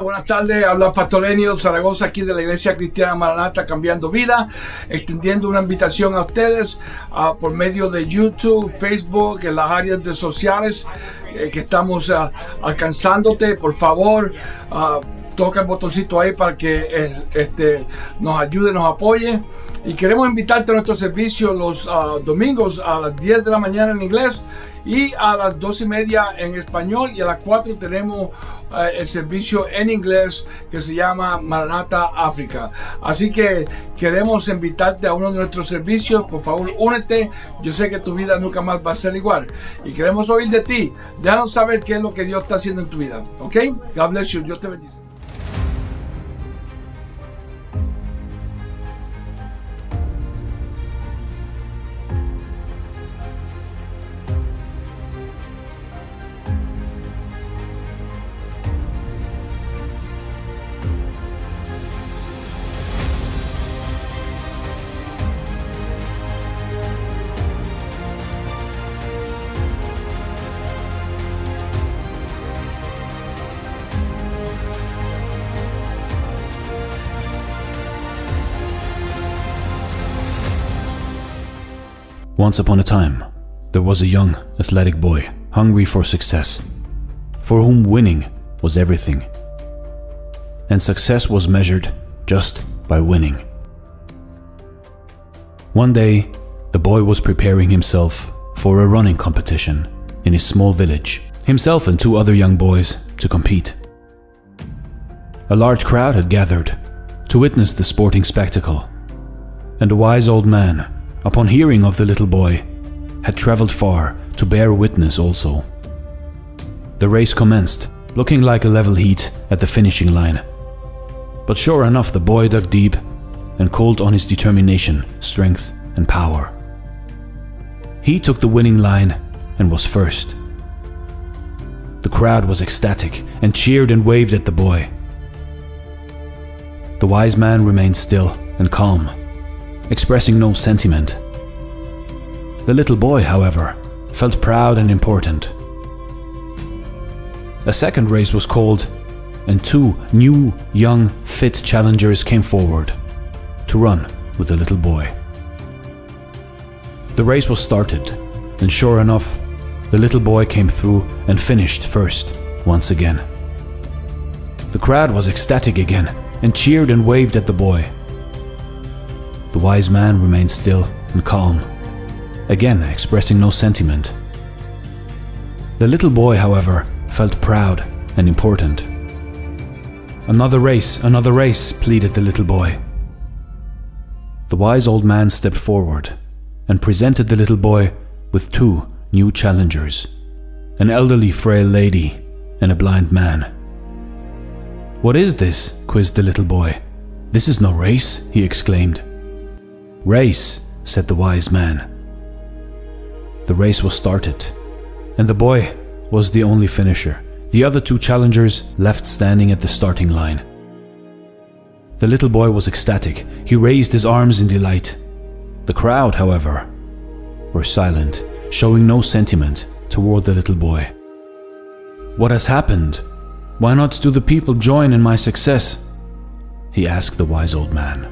buenas tardes. Habla Lenio Zaragoza aquí de la Iglesia Cristiana Maranata Cambiando Vida, extendiendo una invitación a ustedes por medio de YouTube, Facebook, en las áreas de sociales eh, que estamos ah, alcanzándote. Por favor, ah, toca el botoncito ahí para que eh, este, nos ayude, nos apoye. Y queremos invitarte a nuestro servicio los ah, domingos a las 10 de la mañana en inglés y a las 2 y media en español y a las 4 tenemos eh, el servicio en inglés que se llama Maranata África. Así que queremos invitarte a uno de nuestros servicios, por favor únete, yo sé que tu vida nunca más va a ser igual y queremos oír de ti, déjanos saber qué es lo que Dios está haciendo en tu vida, ¿ok? God bless you, Dios te bendice. Once upon a time, there was a young, athletic boy, hungry for success, for whom winning was everything. And success was measured just by winning. One day, the boy was preparing himself for a running competition in his small village, himself and two other young boys to compete. A large crowd had gathered to witness the sporting spectacle, and a wise old man upon hearing of the little boy, had travelled far to bear witness also. The race commenced, looking like a level heat at the finishing line. But sure enough, the boy dug deep and called on his determination, strength, and power. He took the winning line and was first. The crowd was ecstatic and cheered and waved at the boy. The wise man remained still and calm expressing no sentiment. The little boy, however, felt proud and important. A second race was called, and two new, young, fit challengers came forward to run with the little boy. The race was started, and sure enough, the little boy came through and finished first once again. The crowd was ecstatic again and cheered and waved at the boy. The wise man remained still and calm, again expressing no sentiment. The little boy, however, felt proud and important. Another race, another race, pleaded the little boy. The wise old man stepped forward and presented the little boy with two new challengers an elderly, frail lady and a blind man. What is this? quizzed the little boy. This is no race, he exclaimed. Race, said the wise man. The race was started, and the boy was the only finisher. The other two challengers left standing at the starting line. The little boy was ecstatic. He raised his arms in delight. The crowd, however, were silent, showing no sentiment toward the little boy. What has happened? Why not do the people join in my success? He asked the wise old man.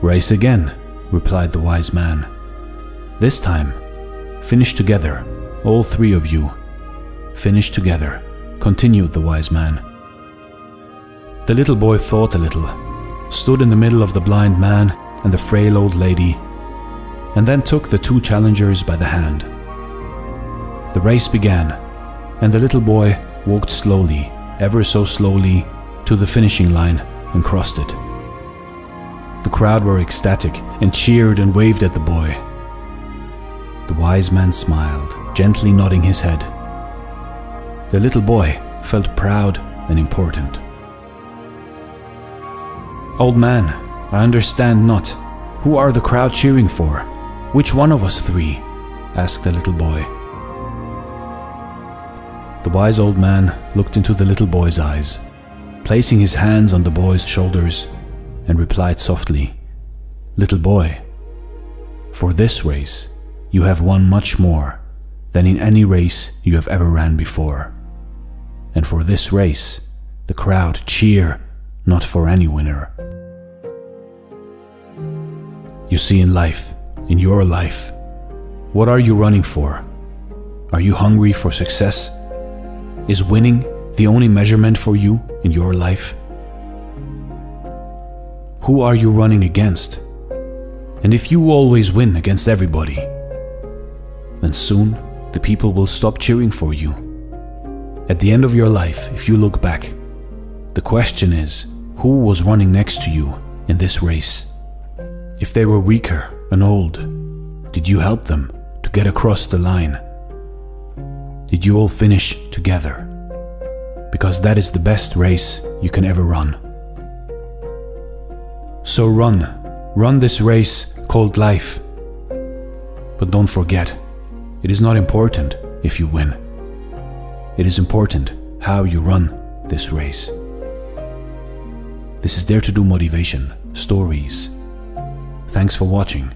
Race again, replied the wise man. This time, finish together, all three of you. Finish together, continued the wise man. The little boy thought a little, stood in the middle of the blind man and the frail old lady, and then took the two challengers by the hand. The race began, and the little boy walked slowly, ever so slowly, to the finishing line and crossed it. The crowd were ecstatic and cheered and waved at the boy. The wise man smiled, gently nodding his head. The little boy felt proud and important. Old man, I understand not. Who are the crowd cheering for? Which one of us three? asked the little boy. The wise old man looked into the little boy's eyes. Placing his hands on the boy's shoulders, and replied softly, Little boy, for this race you have won much more than in any race you have ever ran before. And for this race, the crowd cheer not for any winner. You see in life, in your life, what are you running for? Are you hungry for success? Is winning the only measurement for you in your life? Who are you running against? And if you always win against everybody, then soon the people will stop cheering for you. At the end of your life, if you look back, the question is who was running next to you in this race? If they were weaker and old, did you help them to get across the line? Did you all finish together? Because that is the best race you can ever run. So run, run this race called life. But don't forget, it is not important if you win. It is important how you run this race. This is there to do motivation, stories. Thanks for watching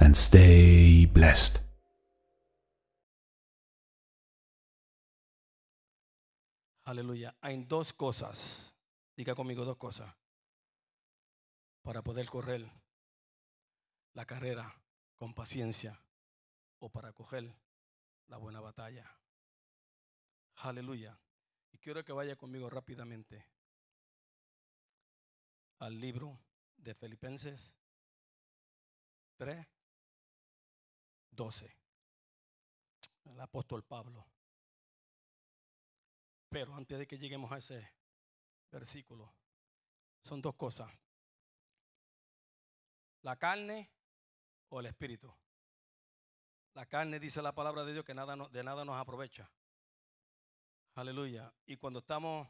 and stay blessed. Aleluya. Hay dos cosas. Diga conmigo dos cosas. para poder correr la carrera con paciencia o para coger la buena batalla. Aleluya. Y quiero que vaya conmigo rápidamente al libro de Filipenses 3, 12. El apóstol Pablo. Pero antes de que lleguemos a ese versículo, son dos cosas ¿La carne o el espíritu? La carne dice la palabra de Dios que de nada nos aprovecha. Aleluya. Y cuando estamos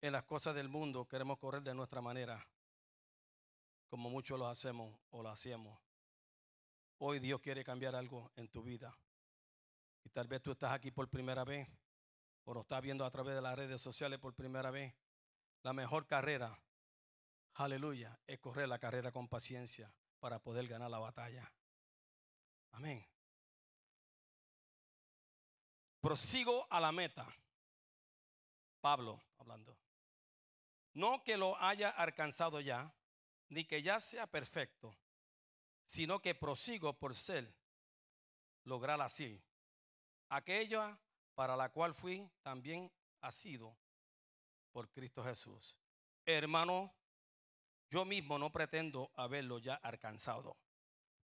en las cosas del mundo, queremos correr de nuestra manera, como muchos lo hacemos o lo hacemos. Hoy Dios quiere cambiar algo en tu vida. Y tal vez tú estás aquí por primera vez, o lo estás viendo a través de las redes sociales por primera vez. La mejor carrera aleluya, es correr la carrera con paciencia para poder ganar la batalla. Amén. Prosigo a la meta. Pablo hablando. No que lo haya alcanzado ya, ni que ya sea perfecto, sino que prosigo por ser, lograr así. Aquella para la cual fui también asido por Cristo Jesús. Hermano, yo mismo no pretendo haberlo ya alcanzado,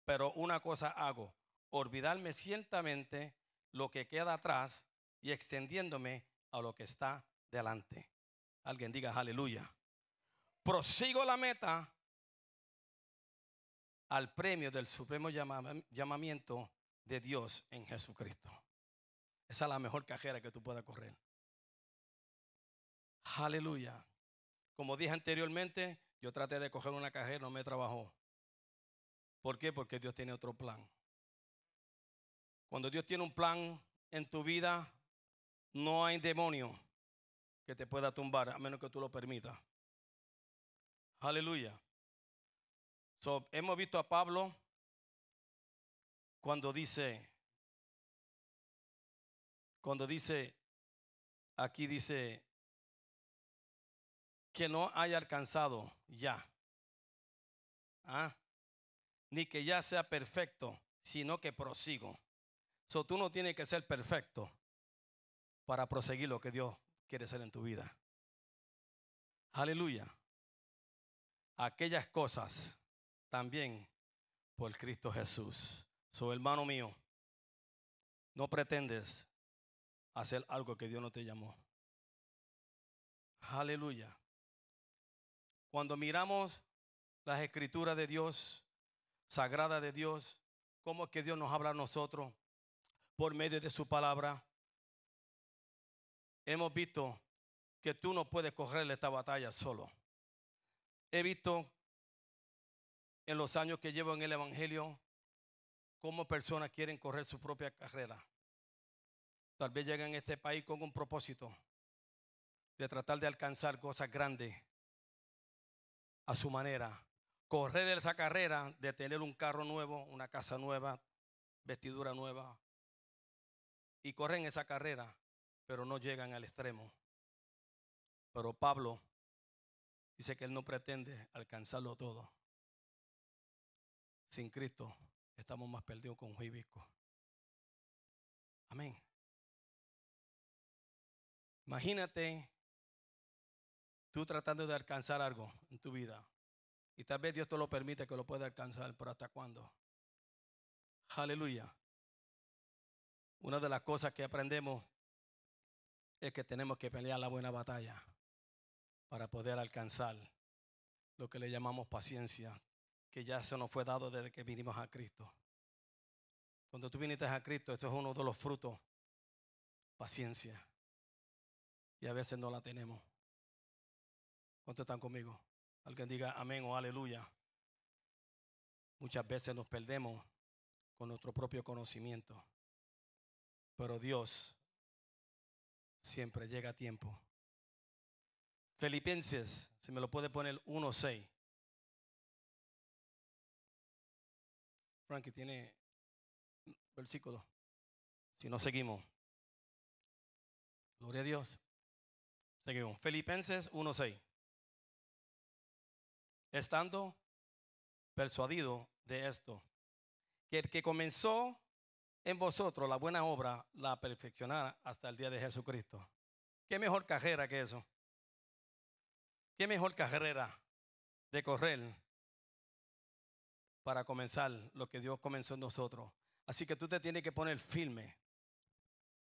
pero una cosa hago, olvidarme ciertamente lo que queda atrás y extendiéndome a lo que está delante. Alguien diga aleluya. Prosigo la meta al premio del supremo llamamiento de Dios en Jesucristo. Esa es la mejor cajera que tú puedas correr. Aleluya. Como dije anteriormente, yo traté de coger una cajera, no me trabajó. ¿Por qué? Porque Dios tiene otro plan. Cuando Dios tiene un plan en tu vida, no hay demonio que te pueda tumbar, a menos que tú lo permitas. Aleluya. hemos visto a Pablo cuando dice, cuando dice, aquí dice, que no haya alcanzado ya. Ah, ni que ya sea perfecto, sino que prosigo. So, tú no tienes que ser perfecto para proseguir lo que Dios quiere hacer en tu vida. Aleluya. Aquellas cosas también por Cristo Jesús. So, hermano mío, no pretendes hacer algo que Dios no te llamó. Aleluya. Cuando miramos las escrituras de Dios, sagrada de Dios, cómo es que Dios nos habla a nosotros por medio de su palabra, hemos visto que tú no puedes correr esta batalla solo. He visto en los años que llevo en el Evangelio cómo personas quieren correr su propia carrera. Tal vez llegan a este país con un propósito de tratar de alcanzar cosas grandes a su manera. Correr esa carrera de tener un carro nuevo, una casa nueva, vestidura nueva. Y corren esa carrera, pero no llegan al extremo. Pero Pablo dice que él no pretende alcanzarlo todo. Sin Cristo estamos más perdidos con un Amén. Imagínate tú tratando de alcanzar algo en tu vida. Y tal vez Dios te lo permite que lo pueda alcanzar, pero ¿hasta cuándo? Aleluya. Una de las cosas que aprendemos es que tenemos que pelear la buena batalla para poder alcanzar lo que le llamamos paciencia, que ya se nos fue dado desde que vinimos a Cristo. Cuando tú viniste a Cristo, esto es uno de los frutos, paciencia. Y a veces no la tenemos. ¿Cuántos están conmigo? Alguien diga amén o aleluya. Muchas veces nos perdemos con nuestro propio conocimiento, pero Dios siempre llega a tiempo. Filipenses, si me lo puede poner 1.6. Frankie tiene versículo. Si no seguimos. Gloria a Dios. Seguimos. Filipenses 1.6 estando persuadido de esto, que el que comenzó en vosotros la buena obra la perfeccionará hasta el día de Jesucristo. ¿Qué mejor carrera que eso? ¿Qué mejor carrera de correr para comenzar lo que Dios comenzó en nosotros? Así que tú te tienes que poner firme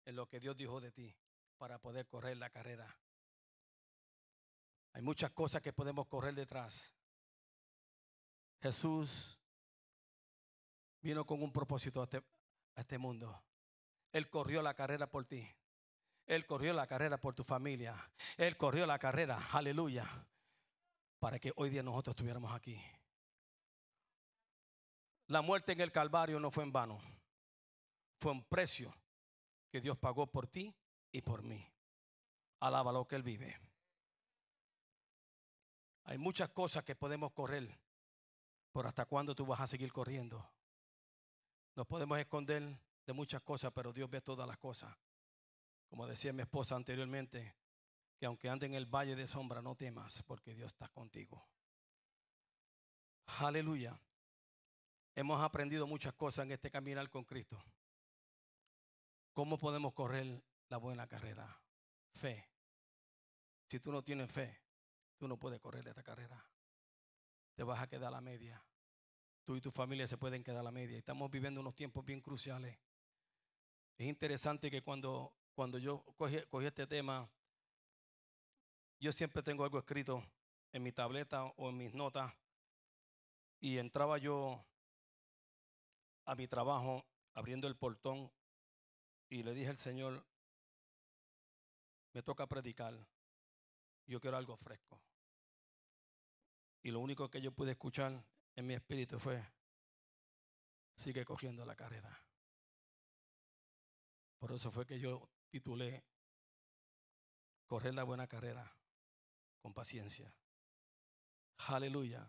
en lo que Dios dijo de ti para poder correr la carrera. Hay muchas cosas que podemos correr detrás, Jesús vino con un propósito este, a este, mundo. Él corrió la carrera por ti. Él corrió la carrera por tu familia. Él corrió la carrera, aleluya, para que hoy día nosotros estuviéramos aquí. La muerte en el Calvario no fue en vano. Fue un precio que Dios pagó por ti y por mí. Alábalo que Él vive. Hay muchas cosas que podemos correr pero ¿hasta cuándo tú vas a seguir corriendo? Nos podemos esconder de muchas cosas, pero Dios ve todas las cosas. Como decía mi esposa anteriormente, que aunque ande en el valle de sombra, no temas, porque Dios está contigo. Aleluya. Hemos aprendido muchas cosas en este caminar con Cristo. ¿Cómo podemos correr la buena carrera? Fe. Si tú no tienes fe, tú no puedes correr esta carrera. Te vas a quedar a la media tú y tu familia se pueden quedar a la media. Estamos viviendo unos tiempos bien cruciales. Es interesante que cuando, cuando yo cogí, cogí este tema, yo siempre tengo algo escrito en mi tableta o en mis notas y entraba yo a mi trabajo abriendo el portón y le dije al Señor, me toca predicar, yo quiero algo fresco. Y lo único que yo pude escuchar en mi espíritu fue, sigue cogiendo la carrera. Por eso fue que yo titulé Correr la buena carrera con paciencia. Aleluya.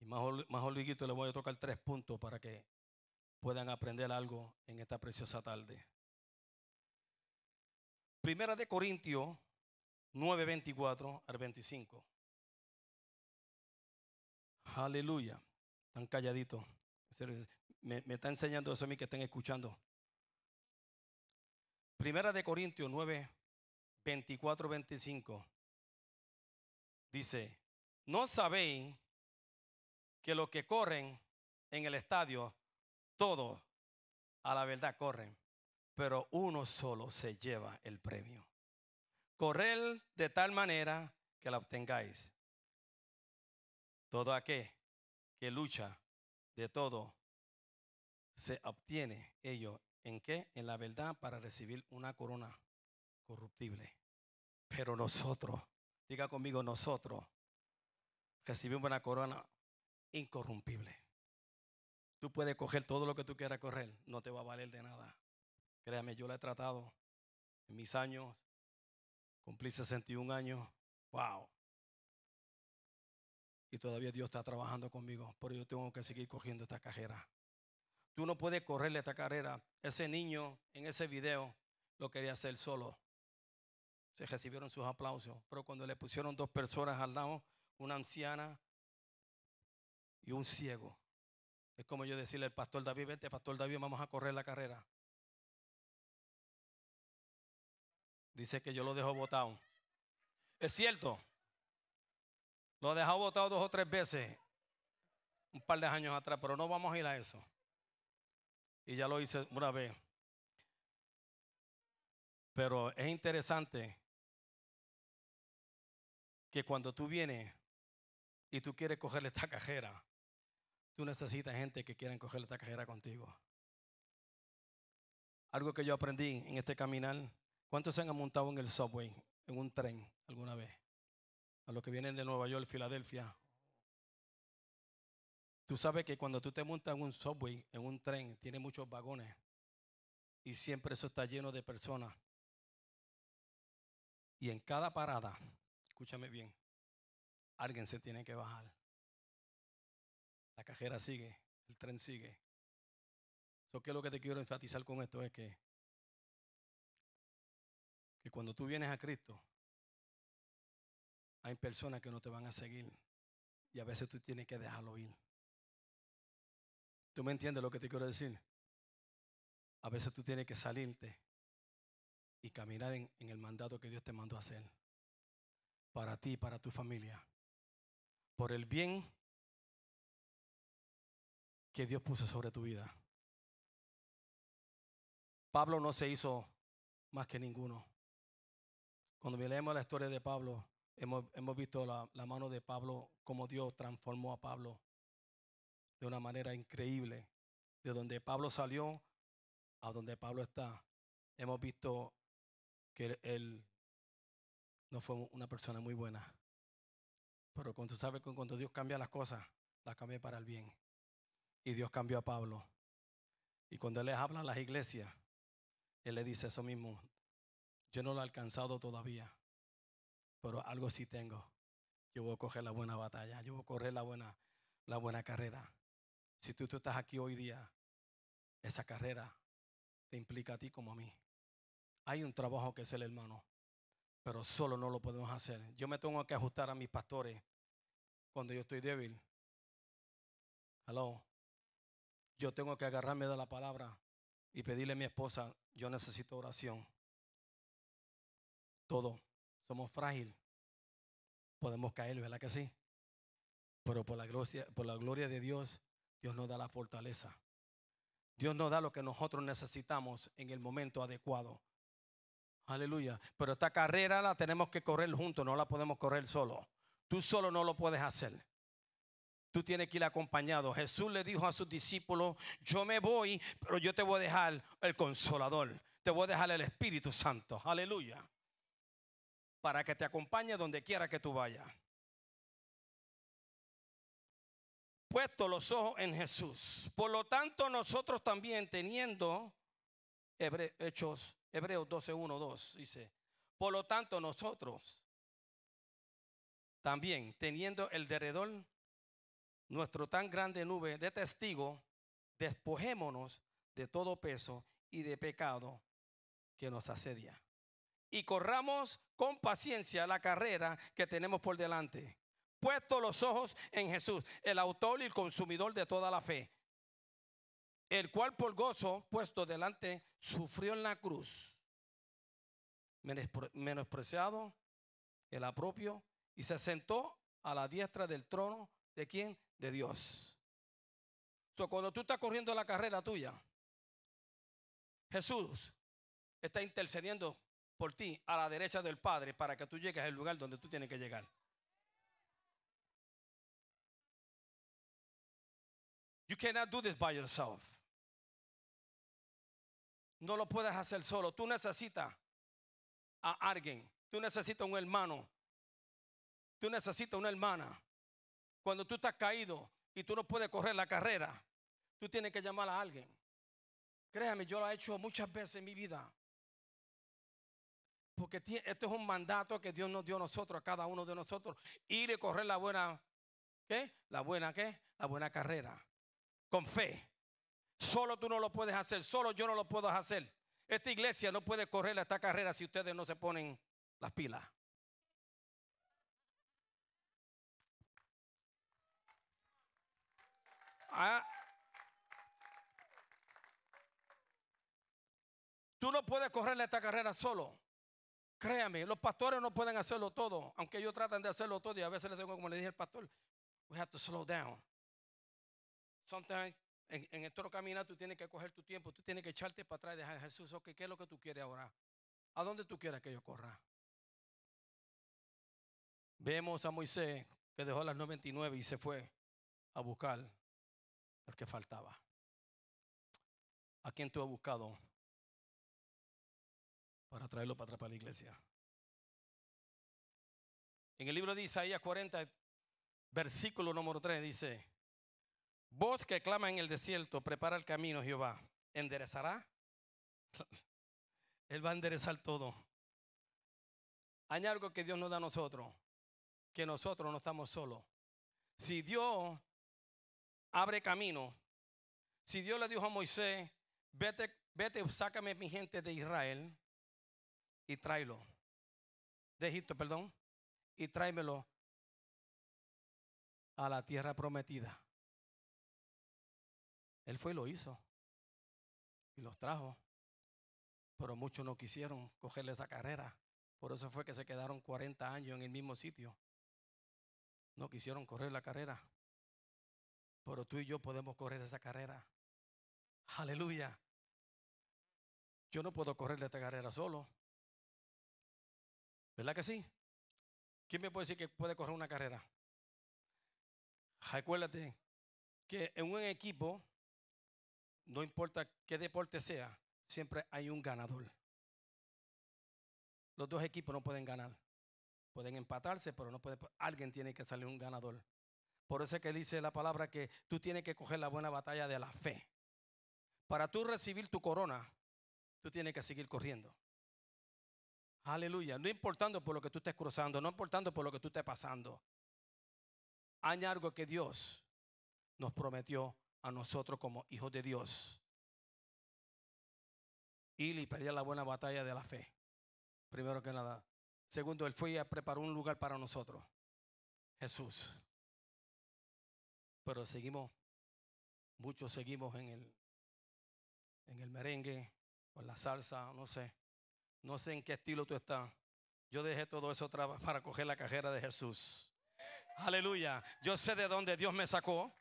Y más, olvidito le voy a tocar tres puntos para que puedan aprender algo en esta preciosa tarde. Primera de Corintios 9.24 al 25. Aleluya. Están calladito. Me, me, está enseñando eso a mí que están escuchando. Primera de Corintios 9, 24, 25. Dice, no sabéis que los que corren en el estadio, todos a la verdad corren, pero uno solo se lleva el premio. Correr de tal manera que la obtengáis. ¿Todo a qué? que lucha de todo, se obtiene ello. ¿En qué? En la verdad para recibir una corona corruptible. Pero nosotros, diga conmigo, nosotros recibimos una corona incorruptible Tú puedes coger todo lo que tú quieras correr, no te va a valer de nada. Créame, yo la he tratado en mis años, cumplí 61 años, wow, y todavía Dios está trabajando conmigo, pero yo tengo que seguir cogiendo esta carrera. Tú no puedes correrle esta carrera. Ese niño en ese video lo quería hacer solo. Se recibieron sus aplausos, pero cuando le pusieron dos personas al lado, una anciana y un ciego, es como yo decirle al pastor David, vete, pastor David, vamos a correr la carrera. Dice que yo lo dejo botado. Es cierto. Lo dejado votado dos o tres veces, un par de años atrás, pero no vamos a ir a eso. Y ya lo hice una vez. Pero es interesante que cuando tú vienes y tú quieres cogerle esta cajera, tú necesitas gente que quiera coger esta cajera contigo. Algo que yo aprendí en este caminar. ¿Cuántos se han montado en el subway, en un tren, alguna vez? a los que vienen de Nueva York, Filadelfia. Tú sabes que cuando tú te montas en un subway, en un tren, tiene muchos vagones y siempre eso está lleno de personas. Y en cada parada, escúchame bien, alguien se tiene que bajar. La cajera sigue, el tren sigue. Eso que lo que te quiero enfatizar con esto es que, que cuando tú vienes a Cristo, hay personas que no te van a seguir y a veces tú tienes que dejarlo ir. ¿Tú me entiendes lo que te quiero decir? A veces tú tienes que salirte y caminar en, el mandato que Dios te mandó a hacer para ti y para tu familia, por el bien que Dios puso sobre tu vida. Pablo no se hizo más que ninguno. Cuando leemos la historia de Pablo, Hemos, visto la, mano de Pablo, cómo Dios transformó a Pablo de una manera increíble. De donde Pablo salió a donde Pablo está. Hemos visto que él no fue una persona muy buena. Pero cuando sabes que cuando Dios cambia las cosas, las cambia para el bien. Y Dios cambió a Pablo. Y cuando él les habla a las iglesias, él le dice eso mismo. Yo no lo he alcanzado todavía pero algo sí tengo. Yo voy a coger la buena batalla, yo voy a correr la buena, la buena carrera. Si tú, estás aquí hoy día, esa carrera te implica a ti como a mí. Hay un trabajo que es el hermano, pero solo no lo podemos hacer. Yo me tengo que ajustar a mis pastores cuando yo estoy débil. Aló. Yo tengo que agarrarme de la palabra y pedirle a mi esposa, yo necesito oración. Todo. Somos frágiles. Podemos caer, ¿verdad que sí? Pero por la, gloria, por la gloria de Dios, Dios nos da la fortaleza. Dios nos da lo que nosotros necesitamos en el momento adecuado. Aleluya. Pero esta carrera la tenemos que correr juntos, no la podemos correr solo. Tú solo no lo puedes hacer. Tú tienes que ir acompañado. Jesús le dijo a sus discípulos, yo me voy, pero yo te voy a dejar el consolador. Te voy a dejar el Espíritu Santo. Aleluya para que te acompañe donde quiera que tú vayas. Puesto los ojos en Jesús. Por lo tanto, nosotros también teniendo Hechos, Hebreos 12, 2, dice. Por lo tanto, nosotros también teniendo el derredor nuestro tan grande nube de testigo, despojémonos de todo peso y de pecado que nos asedia y corramos con paciencia la carrera que tenemos por delante. Puesto los ojos en Jesús, el autor y el consumidor de toda la fe, el cual por gozo puesto delante sufrió en la cruz, menospreciado el apropio, y se sentó a la diestra del trono de quién? De Dios. So, cuando tú estás corriendo la carrera tuya, Jesús está intercediendo por ti a la derecha del Padre para que tú llegues al lugar donde tú tienes que llegar. You cannot do this by yourself. No lo puedes hacer solo. Tú necesitas a alguien. Tú necesitas un hermano. Tú necesitas una hermana. Cuando tú estás caído y tú no puedes correr la carrera, tú tienes que llamar a alguien. Créame, yo lo he hecho muchas veces en mi vida. Porque este es un mandato que Dios nos dio a nosotros, a cada uno de nosotros. Ir y correr la buena, ¿qué? La buena, ¿qué? La buena carrera. Con fe. Solo tú no lo puedes hacer, solo yo no lo puedo hacer. Esta iglesia no puede correr esta carrera si ustedes no se ponen las pilas. Ah. Tú no puedes correr esta carrera solo. Créame, los pastores no pueden hacerlo todo, aunque ellos tratan de hacerlo todo y a veces les tengo, como le dije al pastor, we have to slow down. Sometimes en, en esto caminar tú tienes que coger tu tiempo, tú tienes que echarte para atrás y dejar a Jesús, ok, ¿qué es lo que tú quieres ahora? ¿A dónde tú quieres que yo corra? Vemos a Moisés que dejó las 99 y se fue a buscar al que faltaba. ¿A quién tú has buscado? para traerlo para atrás para la iglesia. En el libro de Isaías 40, versículo número 3 dice, voz que clama en el desierto, prepara el camino Jehová, enderezará. Él va a enderezar todo. Hay algo que Dios nos da a nosotros, que nosotros no estamos solos. Si Dios abre camino, si Dios le dijo a Moisés, vete, vete, sácame mi gente de Israel, y tráelo. De Egipto, perdón. Y tráemelo a la tierra prometida. Él fue y lo hizo. Y los trajo. Pero muchos no quisieron cogerle esa carrera. Por eso fue que se quedaron 40 años en el mismo sitio. No quisieron correr la carrera. Pero tú y yo podemos correr esa carrera. Aleluya. Yo no puedo correr esta carrera solo. ¿Verdad que sí? ¿Quién me puede decir que puede correr una carrera? Acuérdate que en un equipo, no importa qué deporte sea, siempre hay un ganador. Los dos equipos no pueden ganar. Pueden empatarse, pero no puede, alguien tiene que salir un ganador. Por eso es que dice la palabra que tú tienes que coger la buena batalla de la fe. Para tú recibir tu corona, tú tienes que seguir corriendo. Aleluya. No importando por lo que tú estés cruzando, no importando por lo que tú estés pasando. Hay algo que Dios nos prometió a nosotros como hijos de Dios. Y y perdía la buena batalla de la fe. Primero que nada. Segundo, Él fue y preparó un lugar para nosotros. Jesús. Pero seguimos, muchos seguimos en el, en el merengue, en la salsa, no sé. No sé en qué estilo tú estás. Yo dejé todo eso para coger la cajera de Jesús. Aleluya. Yo sé de dónde Dios me sacó.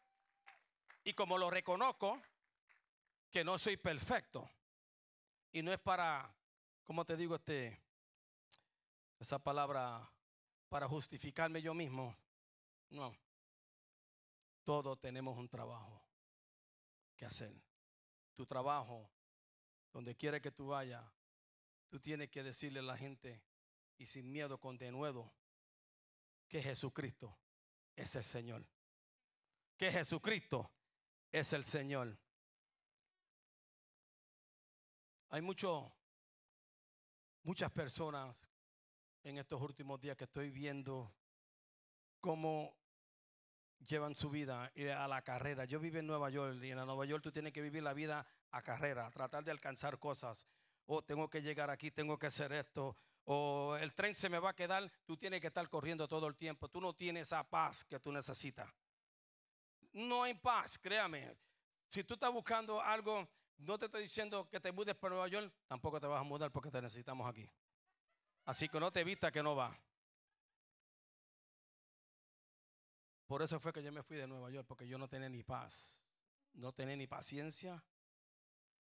Y como lo reconozco, que no soy perfecto. Y no es para, como te digo, este, esa palabra, para justificarme yo mismo. No. Todos tenemos un trabajo que hacer. Tu trabajo, donde quiere que tú vayas, Tú tienes que decirle a la gente y sin miedo, con denuedo, que Jesucristo es el Señor. Que Jesucristo es el Señor. Hay mucho, muchas personas en estos últimos días que estoy viendo cómo llevan su vida eh, a la carrera. Yo vivo en Nueva York y en Nueva York tú tienes que vivir la vida a carrera, tratar de alcanzar cosas o oh, tengo que llegar aquí, tengo que hacer esto, o el tren se me va a quedar, tú tienes que estar corriendo todo el tiempo, tú no tienes esa paz que tú necesitas. No hay paz, créame. Si tú estás buscando algo, no te estoy diciendo que te mudes para Nueva York, tampoco te vas a mudar porque te necesitamos aquí. Así que no te vista que no va. Por eso fue que yo me fui de Nueva York, porque yo no tenía ni paz, no tenía ni paciencia,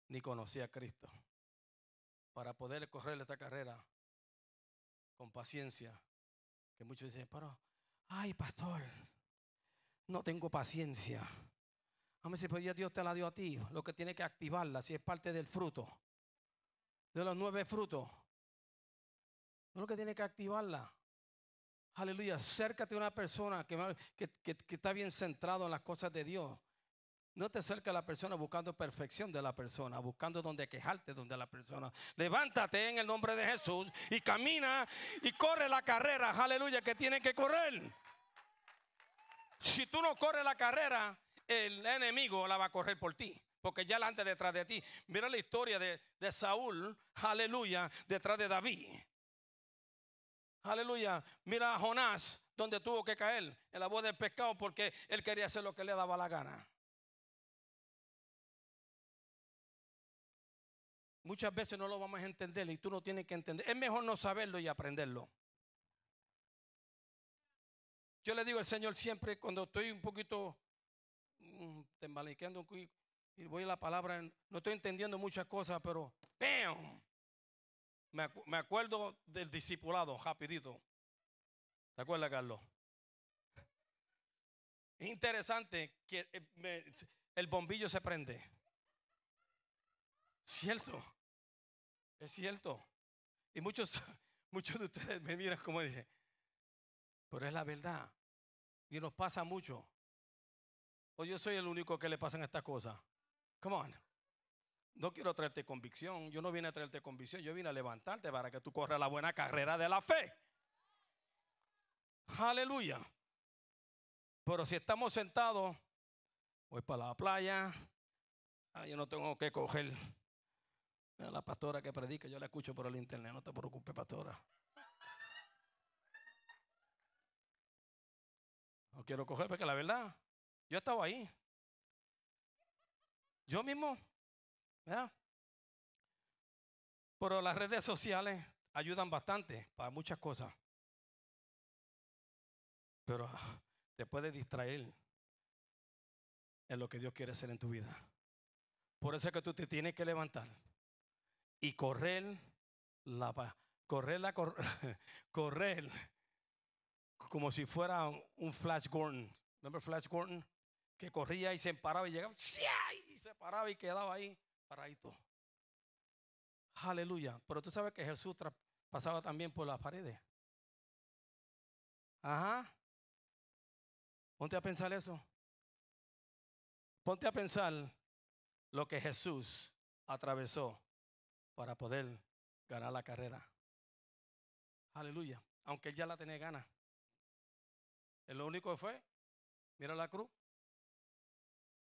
ni conocía a Cristo para poder correr esta carrera con paciencia. Que muchos dicen, pero, ay, pastor, no tengo paciencia. a si pues ya Dios te la dio a ti, lo que tiene que activarla, si es parte del fruto, de los nueve frutos. lo que tiene que activarla. Aleluya, acércate a una persona que está bien centrado en las cosas de Dios no te acerques a la persona buscando perfección de la persona, buscando donde quejarte donde la persona. Levántate en el nombre de Jesús y camina y corre la carrera, aleluya, que tiene que correr. Si tú no corres la carrera, el enemigo la va a correr por ti. Porque ya la anda detrás de ti. Mira la historia de, de Saúl, aleluya, detrás de David. Aleluya. Mira a Jonás, donde tuvo que caer en la voz del pescado porque él quería hacer lo que le daba la gana. muchas veces no lo vamos a entender y tú no tienes que entender. Es mejor no saberlo y aprenderlo. Yo le digo al Señor siempre cuando estoy un poquito mm, tembaliqueando y voy a la palabra, no estoy entendiendo muchas cosas, pero Me, acuerdo del discipulado, rapidito. ¿Te acuerdas, Carlos? Es interesante que eh, el bombillo se prende. ¿Cierto? Es cierto. Y muchos, muchos de ustedes me miran como dije, pero es la verdad. Y nos pasa mucho. O yo soy el único que le pasan estas cosas. Come on. No quiero traerte convicción. Yo no vine a traerte convicción. Yo vine a levantarte para que tú corras la buena carrera de la fe. Aleluya. Pero si estamos sentados, voy para la playa. Ah, yo no tengo que coger eh, la pastora que predica, yo la escucho por el internet, no te preocupes, pastora. No quiero coger, porque la verdad, yo he estado ahí. Yo mismo, ¿verdad? Pero las redes sociales ayudan bastante para muchas cosas. Pero ah, te puede distraer en lo que Dios quiere hacer en tu vida. Por eso es que tú te tienes que levantar y correr la correr la correr como si fuera un Flash Gordon. ¿Remember Flash Gordon? Que corría y se paraba y llegaba y se paraba y quedaba ahí paradito. Aleluya. Pero tú sabes que Jesús pasaba también por las paredes. Ajá. Ponte a pensar eso. Ponte a pensar lo que Jesús atravesó para poder ganar la carrera. Aleluya. Aunque él ya la tenía gana. Él lo único que fue, mira la cruz.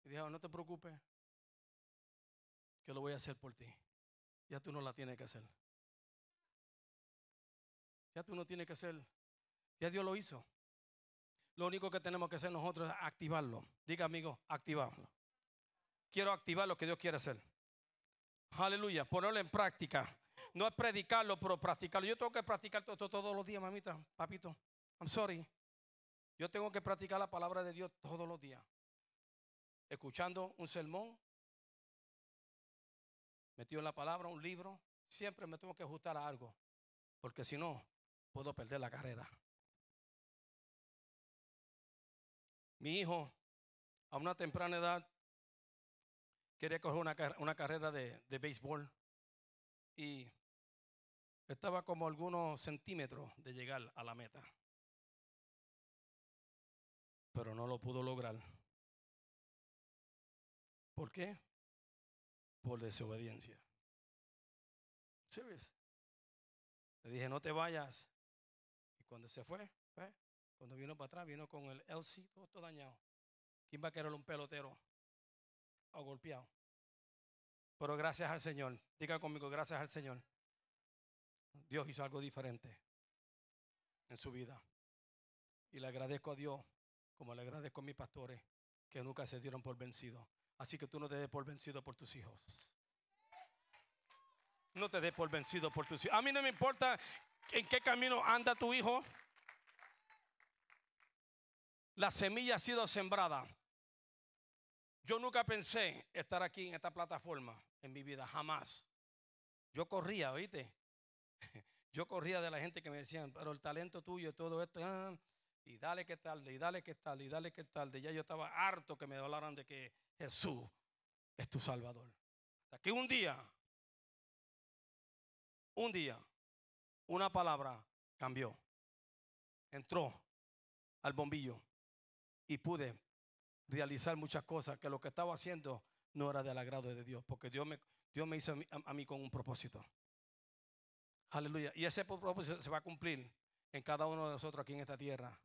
Y dijo, no te preocupes, que lo voy a hacer por ti. Ya tú no la tienes que hacer. Ya tú no tienes que hacer. Ya Dios lo hizo. Lo único que tenemos que hacer nosotros es activarlo. Diga, amigo, activarlo. Quiero activar lo que Dios quiere hacer. Aleluya, ponerlo en práctica. No es predicarlo, pero practicarlo. Yo tengo que practicar todo, todos los días, mamita, papito. I'm sorry. Yo tengo que practicar la palabra de Dios todos los días. Escuchando un sermón, metido en la palabra, un libro, siempre me tengo que ajustar a algo, porque si no, puedo perder la carrera. Mi hijo, a una temprana edad, quería coger una, carrera de, béisbol y estaba como algunos centímetros de llegar a la meta. Pero no lo pudo lograr. ¿Por qué? Por desobediencia. ves? Le dije, no te vayas. Y cuando se fue, pues, cuando vino para atrás, vino con el LC todo dañado. ¿Quién va a querer un pelotero? o golpeado. Pero gracias al Señor. Diga conmigo, gracias al Señor. Dios hizo algo diferente en su vida. Y le agradezco a Dios, como le agradezco a mis pastores, que nunca se dieron por vencidos. Así que tú no te des por vencido por tus hijos. No te des por vencido por tus hijos. A mí no me importa en qué camino anda tu hijo. La semilla ha sido sembrada. Yo nunca pensé estar aquí en esta plataforma en mi vida, jamás. Yo corría, ¿viste? Yo corría de la gente que me decían, pero el talento tuyo, todo esto, ah, y dale que tal, y dale que tal, y dale que tarde. Ya yo estaba harto que me hablaran de que Jesús es tu Salvador. Hasta que un día, un día, una palabra cambió. Entró al bombillo y pude realizar muchas cosas que lo que estaba haciendo no era del agrado de Dios, porque Dios me, Dios me hizo a mí, con un propósito. Aleluya. Y ese propósito se va a cumplir en cada uno de nosotros aquí en esta tierra.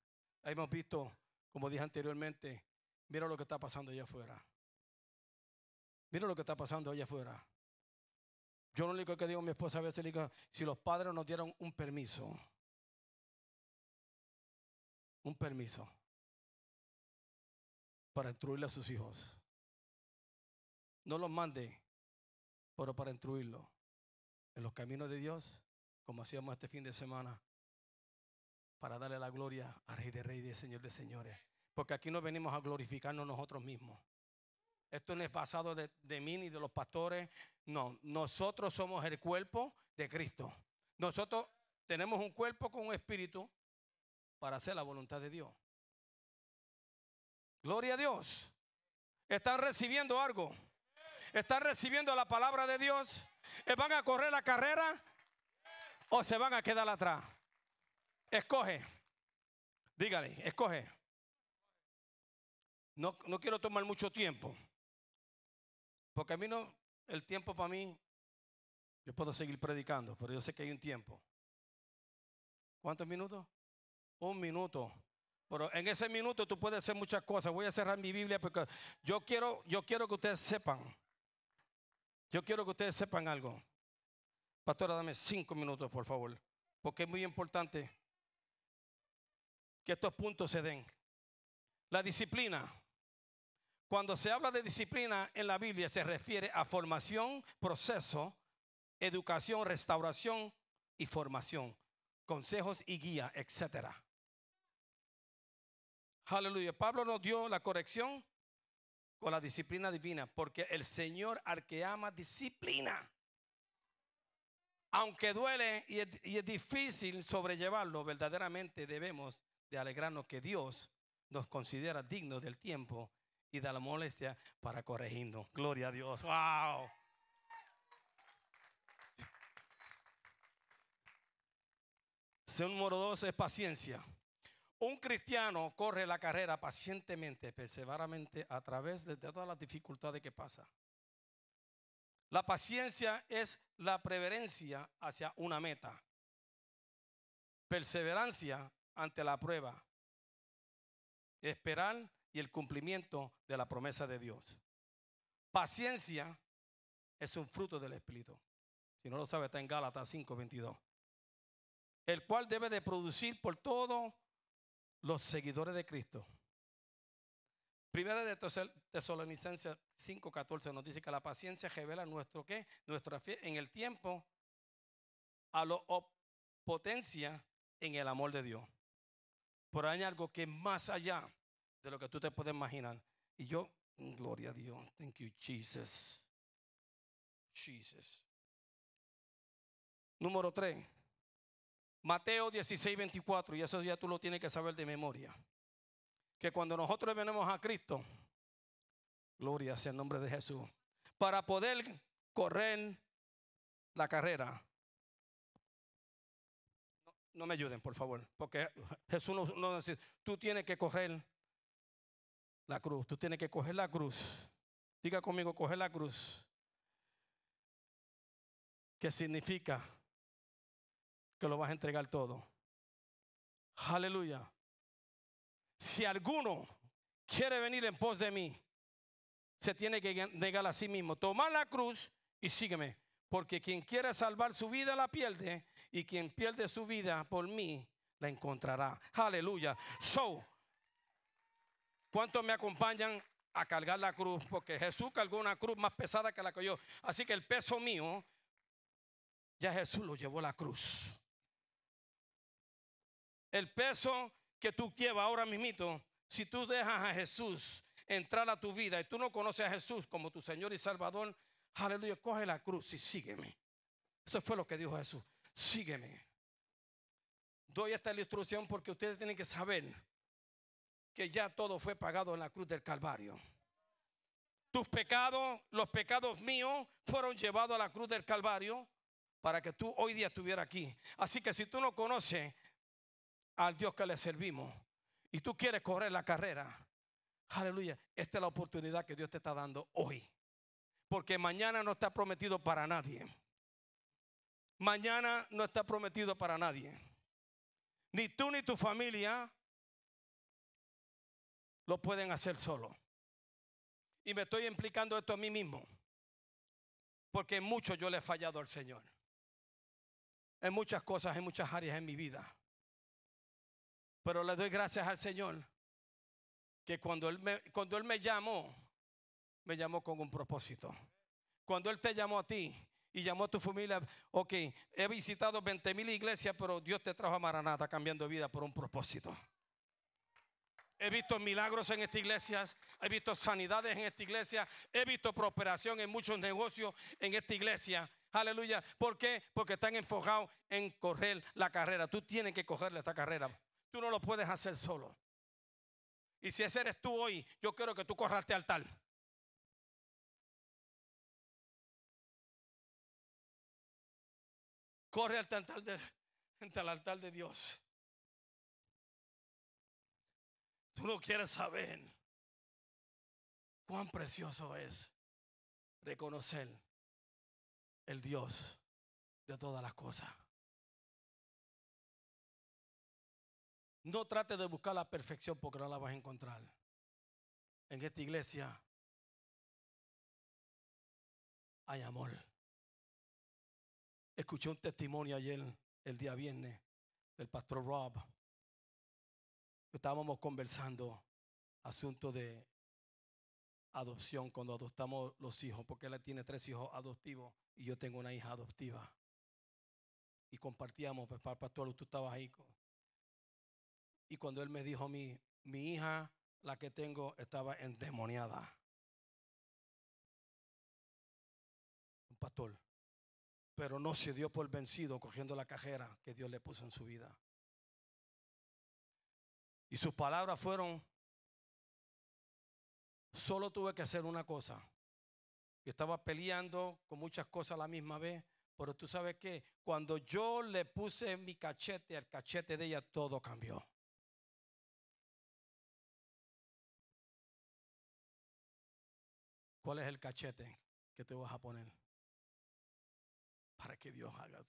hemos visto, como dije anteriormente, mira lo que está pasando allá afuera. Mira lo que está pasando allá afuera. Yo lo único que digo a mi esposa a veces le si los padres nos dieron un permiso, un permiso para instruirle a sus hijos. No los mande, pero para instruirlo en los caminos de Dios, como hacíamos este fin de semana, para darle la gloria al Rey de Reyes y Señor de Señores. Porque aquí no venimos a glorificarnos nosotros mismos. Esto no es pasado de, de mí ni de los pastores. No, nosotros somos el cuerpo de Cristo. Nosotros tenemos un cuerpo con un espíritu para hacer la voluntad de Dios. Gloria a Dios. Están recibiendo algo. Están recibiendo la palabra de Dios. Eh, ¿Van a correr la carrera o se van a quedar atrás? Escoge. Dígale, escoge. No, no quiero tomar mucho tiempo. Porque a mí no, el tiempo para mí, yo puedo seguir predicando, pero yo sé que hay un tiempo. ¿Cuántos minutos? Un minuto. Pero en ese minuto tú puedes hacer muchas cosas. Voy a cerrar mi Biblia porque yo quiero, yo quiero que ustedes sepan. Yo quiero que ustedes sepan algo. Pastora, dame cinco minutos, por favor. Porque es muy importante que estos puntos se den. La disciplina. Cuando se habla de disciplina en la Biblia se refiere a formación, proceso, educación, restauración y formación, consejos y guía, etcétera. Aleluya. Pablo nos dio la corrección con la disciplina divina, porque el Señor al que ama disciplina. Aunque duele y es, difícil sobrellevarlo, verdaderamente debemos de alegrarnos que Dios nos considera dignos del tiempo y de la molestia para corregirnos. Gloria a Dios. ¡Wow! Número dos es paciencia. Un cristiano corre la carrera pacientemente, perseveramente a través de todas las dificultades que pasa. La paciencia es la preverencia hacia una meta. Perseverancia ante la prueba. Esperar y el cumplimiento de la promesa de Dios. Paciencia es un fruto del Espíritu. Si no lo sabe, está en Gálatas 5:22. El cual debe de producir por todo los seguidores de Cristo. Primera de Tesalonicenses 5:14 nos dice que la paciencia revela nuestro qué, nuestra fe en el tiempo a la potencia en el amor de Dios. ahí hay algo que es más allá de lo que tú te puedes imaginar. Y yo, mm, gloria a Dios, thank you Jesus. Jesus. Número 3. Mateo 16, 24, y eso ya tú lo tienes que saber de memoria. Que cuando nosotros venimos a Cristo, gloria sea el nombre de Jesús, para poder correr la carrera. No, me ayuden, por favor, porque Jesús nos, dice, tú tienes que correr la cruz, tú tienes que coger la cruz. Diga conmigo, coger la cruz. ¿Qué significa? que lo vas a entregar todo. Aleluya. Si alguno quiere venir en pos de mí, se tiene que negar a sí mismo. Tomar la cruz y sígueme. Porque quien quiere salvar su vida la pierde y quien pierde su vida por mí la encontrará. Aleluya. So, ¿cuántos me acompañan a cargar la cruz? Porque Jesús cargó una cruz más pesada que la que yo. Así que el peso mío, ya Jesús lo llevó a la cruz. El peso que tú llevas ahora mismo, si tú dejas a Jesús entrar a tu vida y tú no conoces a Jesús como tu Señor y Salvador, aleluya, coge la cruz y sígueme. Eso fue lo que dijo Jesús, sígueme. Doy esta instrucción porque ustedes tienen que saber que ya todo fue pagado en la cruz del Calvario. Tus pecados, los pecados míos, fueron llevados a la cruz del Calvario para que tú hoy día estuvieras aquí. Así que si tú no conoces al Dios que le servimos y tú quieres correr la carrera, aleluya, esta es la oportunidad que Dios te está dando hoy. Porque mañana no está prometido para nadie. Mañana no está prometido para nadie. Ni tú ni tu familia lo pueden hacer solo. Y me estoy implicando esto a mí mismo. Porque en mucho yo le he fallado al Señor. En muchas cosas, en muchas áreas en mi vida. Pero le doy gracias al Señor que cuando Él me, cuando él me llamó, me llamó con un propósito. Cuando Él te llamó a ti y llamó a tu familia, ok, he visitado 20 mil iglesias, pero Dios te trajo a Maranata cambiando vida por un propósito. He visto milagros en esta iglesia, he visto sanidades en esta iglesia, he visto prosperación en muchos negocios en esta iglesia. Aleluya. ¿Por qué? Porque están enfocados en correr la carrera. Tú tienes que cogerle esta carrera no lo puedes hacer solo. Y si ese eres tú hoy, yo quiero que tú corraste al altar. Corre al altar de, al altar de Dios. Tú no quieres saber cuán precioso es reconocer el Dios de todas las cosas. No trate de buscar la perfección porque no la vas a encontrar. En esta iglesia hay amor. Escuché un testimonio ayer, el día viernes, del pastor Rob. Estábamos conversando asunto de adopción cuando adoptamos los hijos, porque él tiene tres hijos adoptivos y yo tengo una hija adoptiva. Y compartíamos, pues, pastor, tú estabas ahí. Con, y cuando él me dijo a mí, mi hija, la que tengo, estaba endemoniada. Un pastor. Pero no se dio por vencido cogiendo la cajera que Dios le puso en su vida. Y sus palabras fueron, solo tuve que hacer una cosa. Y estaba peleando con muchas cosas a la misma vez. Pero tú sabes que cuando yo le puse mi cachete al cachete de ella, todo cambió. ¿Cuál es el cachete que te vas a poner para que Dios haga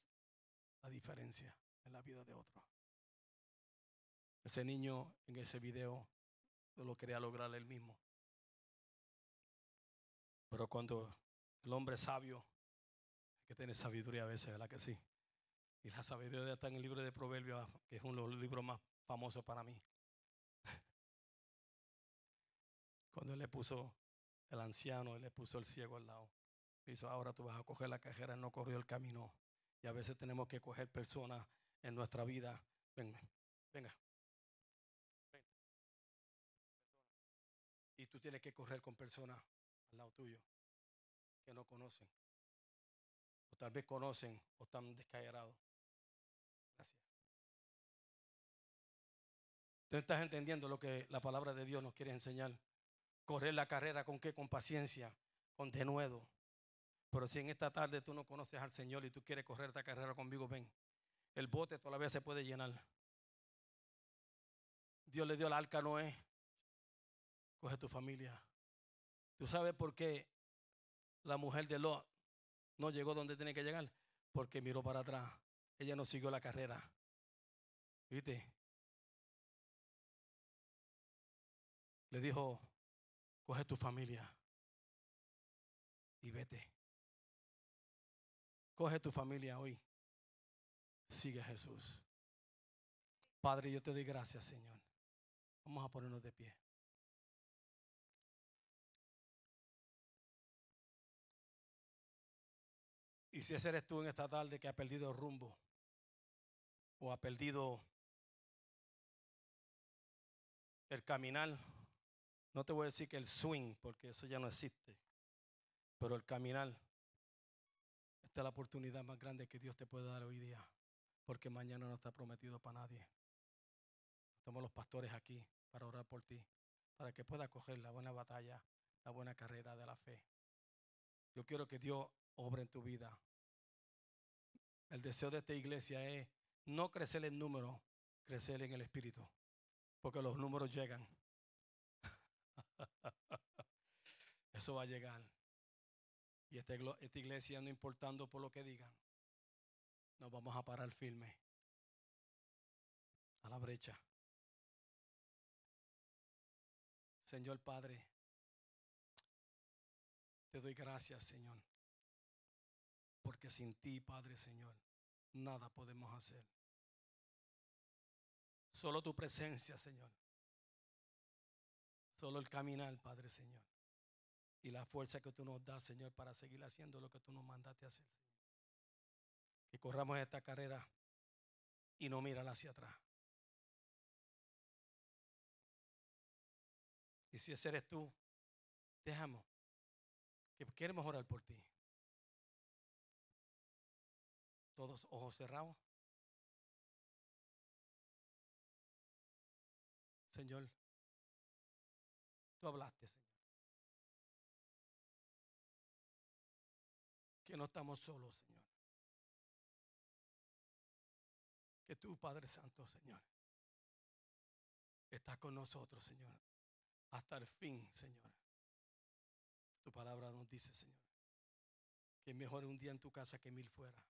la diferencia en la vida de otro? Ese niño en ese video lo quería lograr él mismo. Pero cuando el hombre sabio, que tiene sabiduría a veces, ¿verdad que sí? Y la sabiduría está en el libro de Proverbios, que es uno de los libros más famosos para mí. Cuando él le puso el anciano y le puso el ciego al lado. Dijo, ahora tú vas a coger la cajera, no corrió el camino. Y a veces tenemos que coger personas en nuestra vida. Venga, venga. Y tú tienes que correr con personas al lado tuyo que no conocen. O tal vez conocen o están descaerados. Gracias. ¿Tú estás entendiendo lo que la palabra de Dios nos quiere enseñar Correr la carrera con qué? Con paciencia, con denuedo. Pero si en esta tarde tú no conoces al Señor y tú quieres correr esta carrera conmigo, ven. El bote todavía se puede llenar. Dios le dio el arca a Noé. Coge tu familia. ¿Tú sabes por qué la mujer de Lot no llegó donde tiene que llegar? Porque miró para atrás. Ella no siguió la carrera. ¿Viste? Le dijo, coge tu familia y vete. Coge tu familia hoy. Sigue a Jesús. Padre, yo te doy gracias, Señor. Vamos a ponernos de pie. Y si ese eres tú en esta tarde que ha perdido el rumbo o ha perdido el caminar no te voy a decir que el swing, porque eso ya no existe, pero el caminar. Esta es la oportunidad más grande que Dios te puede dar hoy día, porque mañana no está prometido para nadie. Estamos los pastores aquí para orar por ti, para que puedas coger la buena batalla, la buena carrera de la fe. Yo quiero que Dios obre en tu vida. El deseo de esta iglesia es no crecer en número, crecer en el espíritu, porque los números llegan. Eso va a llegar. Y esta, iglesia, no importando por lo que digan, nos vamos a parar firme a la brecha. Señor Padre, te doy gracias, Señor, porque sin ti, Padre, Señor, nada podemos hacer. Solo tu presencia, Señor, Solo el caminar, Padre Señor. Y la fuerza que tú nos das, Señor, para seguir haciendo lo que tú nos mandaste a hacer, Que corramos esta carrera y no mirar hacia atrás. Y si ese eres tú, déjame, Que queremos orar por ti. Todos ojos cerrados. Señor, tú hablaste, Señor. Que no estamos solos, Señor. Que tú, Padre Santo, Señor, estás con nosotros, Señor, hasta el fin, Señor. Tu palabra nos dice, Señor, que es mejor un día en tu casa que mil fuera.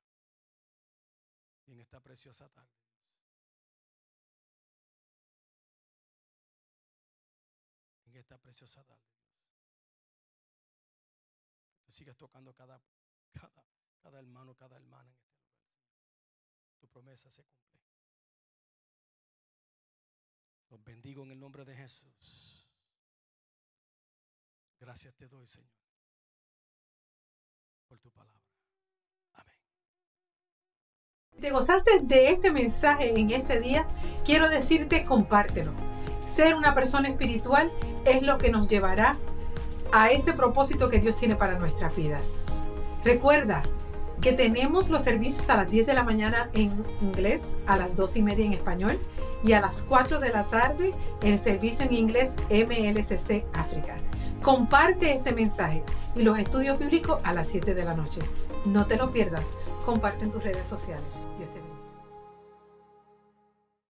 Y en esta preciosa tarde. esta preciosa de sigas tocando cada, cada, hermano, cada hermana en este lugar, Tu promesa se cumple. Los bendigo en el nombre de Jesús. Gracias te doy, Señor, por tu palabra. Amén. ¿Te gozaste de este mensaje en este día? Quiero decirte, compártelo ser una persona espiritual es lo que nos llevará a ese propósito que Dios tiene para nuestras vidas. Recuerda que tenemos los servicios a las 10 de la mañana en inglés, a las 2 y media en español y a las 4 de la tarde el servicio en inglés MLCC África. Comparte este mensaje y los estudios bíblicos a las 7 de la noche. No te lo pierdas. Comparte en tus redes sociales.